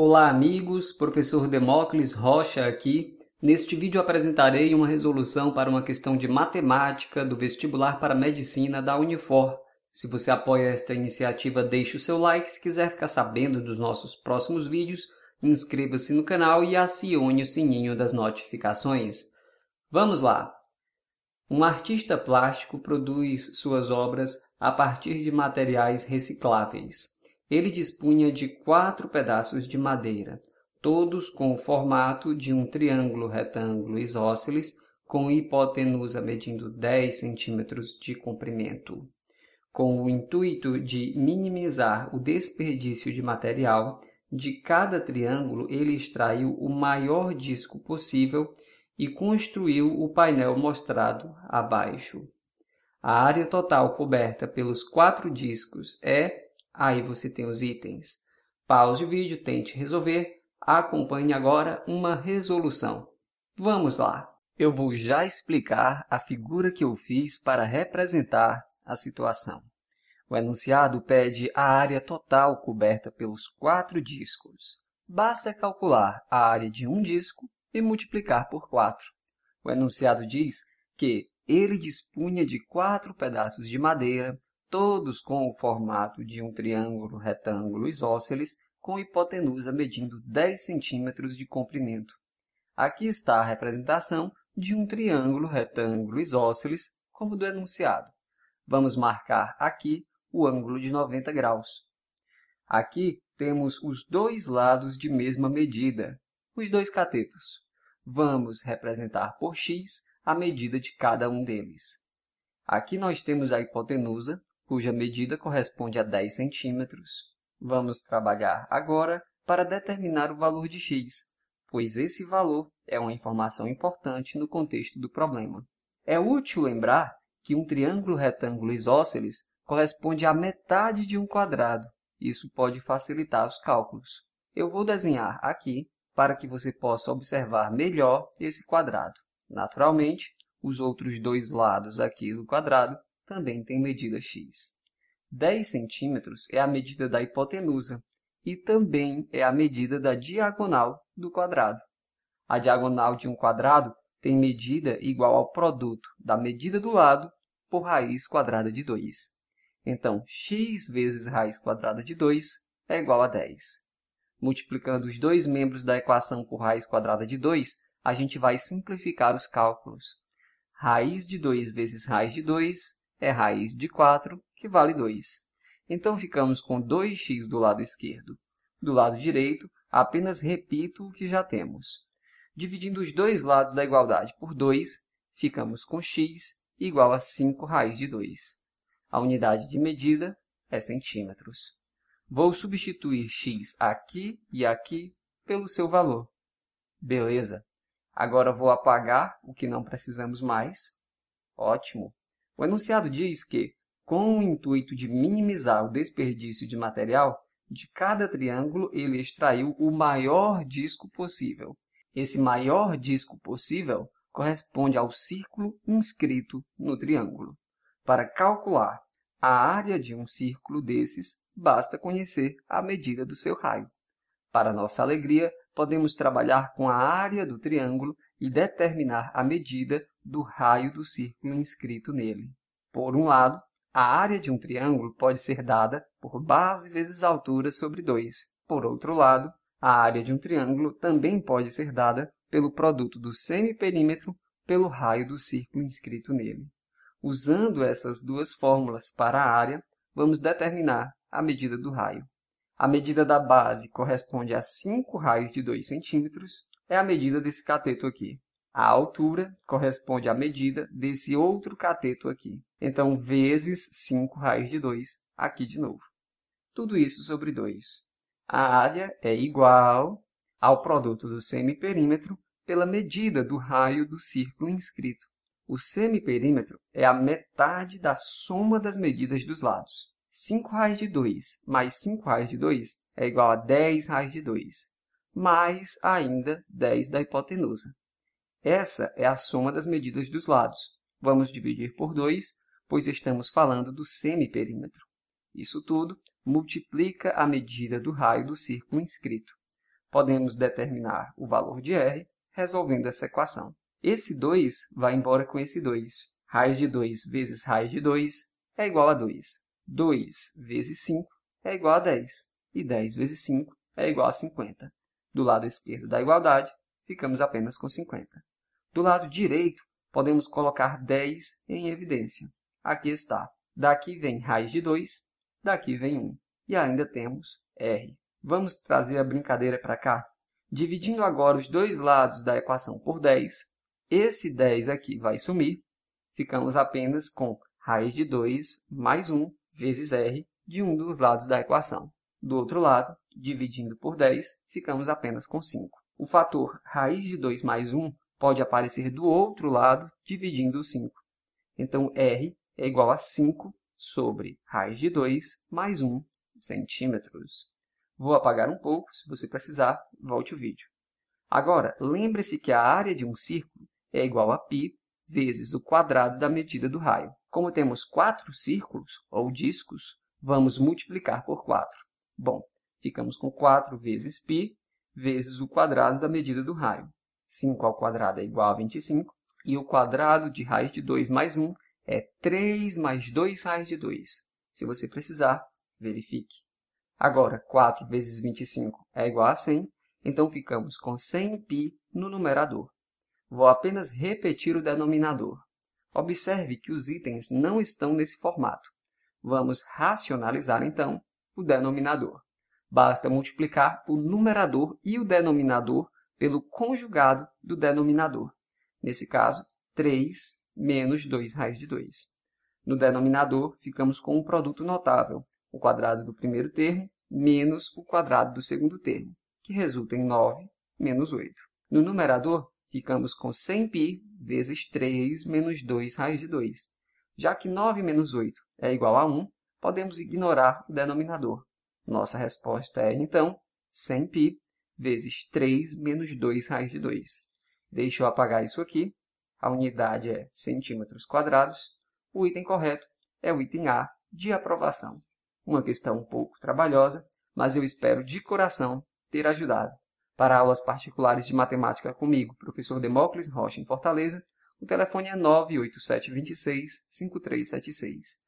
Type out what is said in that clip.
Olá amigos, professor Demócles Rocha aqui. Neste vídeo apresentarei uma resolução para uma questão de matemática do vestibular para medicina da Unifor. Se você apoia esta iniciativa, deixe o seu like. Se quiser ficar sabendo dos nossos próximos vídeos, inscreva-se no canal e acione o sininho das notificações. Vamos lá! Um artista plástico produz suas obras a partir de materiais recicláveis. Ele dispunha de quatro pedaços de madeira, todos com o formato de um triângulo retângulo isósceles, com hipotenusa medindo 10 centímetros de comprimento. Com o intuito de minimizar o desperdício de material, de cada triângulo ele extraiu o maior disco possível e construiu o painel mostrado abaixo. A área total coberta pelos quatro discos é Aí você tem os itens. Pause o vídeo, tente resolver. Acompanhe agora uma resolução. Vamos lá! Eu vou já explicar a figura que eu fiz para representar a situação. O enunciado pede a área total coberta pelos quatro discos. Basta calcular a área de um disco e multiplicar por 4. O enunciado diz que ele dispunha de quatro pedaços de madeira todos com o formato de um triângulo retângulo isósceles com hipotenusa medindo 10 centímetros de comprimento. Aqui está a representação de um triângulo retângulo isósceles, como do enunciado. Vamos marcar aqui o ângulo de 90 graus. Aqui temos os dois lados de mesma medida, os dois catetos. Vamos representar por x a medida de cada um deles. Aqui nós temos a hipotenusa, cuja medida corresponde a 10 centímetros. Vamos trabalhar agora para determinar o valor de x, pois esse valor é uma informação importante no contexto do problema. É útil lembrar que um triângulo retângulo isósceles corresponde à metade de um quadrado. Isso pode facilitar os cálculos. Eu vou desenhar aqui para que você possa observar melhor esse quadrado. Naturalmente, os outros dois lados aqui do quadrado também tem medida x. 10 centímetros é a medida da hipotenusa e também é a medida da diagonal do quadrado. A diagonal de um quadrado tem medida igual ao produto da medida do lado por raiz quadrada de 2. Então, x vezes raiz quadrada de 2 é igual a 10. Multiplicando os dois membros da equação por raiz quadrada de 2, a gente vai simplificar os cálculos. Raiz de 2 vezes raiz de 2 é raiz de 4, que vale 2. Então, ficamos com 2x do lado esquerdo. Do lado direito, apenas repito o que já temos. Dividindo os dois lados da igualdade por 2, ficamos com x igual a 5 raiz de 2. A unidade de medida é centímetros. Vou substituir x aqui e aqui pelo seu valor. Beleza. Agora vou apagar o que não precisamos mais. Ótimo. O enunciado diz que, com o intuito de minimizar o desperdício de material, de cada triângulo ele extraiu o maior disco possível. Esse maior disco possível corresponde ao círculo inscrito no triângulo. Para calcular a área de um círculo desses, basta conhecer a medida do seu raio. Para nossa alegria, podemos trabalhar com a área do triângulo e determinar a medida do raio do círculo inscrito nele. Por um lado, a área de um triângulo pode ser dada por base vezes altura sobre 2. Por outro lado, a área de um triângulo também pode ser dada pelo produto do semiperímetro pelo raio do círculo inscrito nele. Usando essas duas fórmulas para a área, vamos determinar a medida do raio. A medida da base corresponde a 5 raios de 2 centímetros, é a medida desse cateto aqui. A altura corresponde à medida desse outro cateto aqui. Então, vezes 5 raiz de 2, aqui de novo. Tudo isso sobre 2. A área é igual ao produto do semiperímetro pela medida do raio do círculo inscrito. O semiperímetro é a metade da soma das medidas dos lados. 5 raiz de 2 mais 5 raiz de 2 é igual a 10 raiz de 2 mais ainda 10 da hipotenusa. Essa é a soma das medidas dos lados. Vamos dividir por 2, pois estamos falando do semiperímetro. Isso tudo multiplica a medida do raio do círculo inscrito. Podemos determinar o valor de r resolvendo essa equação. Esse 2 vai embora com esse 2. Raiz de 2 vezes raiz de 2 é igual a 2. 2 vezes 5 é igual a 10. E 10 vezes 5 é igual a 50. Do lado esquerdo da igualdade, ficamos apenas com 50. Do lado direito, podemos colocar 10 em evidência. Aqui está. Daqui vem raiz de 2, daqui vem 1. E ainda temos R. Vamos trazer a brincadeira para cá? Dividindo agora os dois lados da equação por 10, esse 10 aqui vai sumir. Ficamos apenas com raiz de 2 mais 1 vezes R de um dos lados da equação. Do outro lado, dividindo por 10, ficamos apenas com 5. O fator raiz de 2 mais 1 pode aparecer do outro lado, dividindo o 5. Então, R é igual a 5 sobre raiz de 2 mais 1 centímetros. Vou apagar um pouco, se você precisar, volte o vídeo. Agora, lembre-se que a área de um círculo é igual a π vezes o quadrado da medida do raio. Como temos quatro círculos, ou discos, vamos multiplicar por 4. Bom, ficamos com 4 vezes π vezes o quadrado da medida do raio. 5 ao quadrado é igual a 25, e o quadrado de raiz de 2 mais 1 é 3 mais 2 raiz de 2. Se você precisar, verifique. Agora, 4 vezes 25 é igual a 100, então ficamos com 100π no numerador. Vou apenas repetir o denominador. Observe que os itens não estão nesse formato. Vamos racionalizar, então, o denominador. Basta multiplicar o numerador e o denominador pelo conjugado do denominador. Nesse caso, 3 menos 2 raiz de 2. No denominador, ficamos com um produto notável, o quadrado do primeiro termo menos o quadrado do segundo termo, que resulta em 9 menos 8. No numerador, ficamos com 100π vezes 3 menos 2 raiz de 2. Já que 9 menos 8 é igual a 1, podemos ignorar o denominador. Nossa resposta é, então, 100π vezes 3 menos 2 raiz de 2. Deixa eu apagar isso aqui. A unidade é centímetros quadrados. O item correto é o item A de aprovação. Uma questão um pouco trabalhosa, mas eu espero de coração ter ajudado. Para aulas particulares de matemática comigo, professor Demócles Rocha, em Fortaleza, o telefone é 98726 5376.